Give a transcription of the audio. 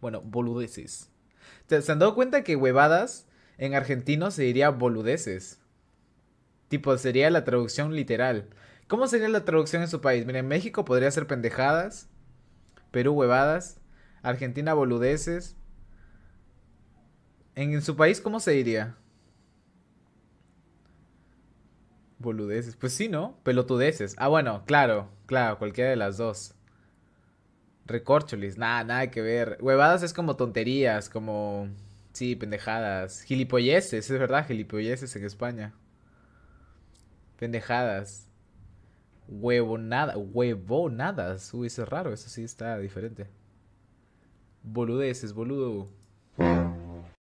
Bueno, boludeces. ¿Se han dado cuenta que huevadas en argentino se diría boludeces? Tipo, sería la traducción literal. ¿Cómo sería la traducción en su país? Miren, en México podría ser pendejadas, Perú huevadas, Argentina boludeces. En, en su país, ¿cómo se diría? Boludeces. Pues sí, ¿no? Pelotudeces. Ah, bueno, claro, claro, cualquiera de las dos. Recorcholis, nada, nada que ver. Huevadas es como tonterías, como. Sí, pendejadas. Gilipolleces, es verdad, gilipolleces en España. Pendejadas. Huevonada, huevonadas. Uy, eso es raro, eso sí está diferente. Boludeces, boludo.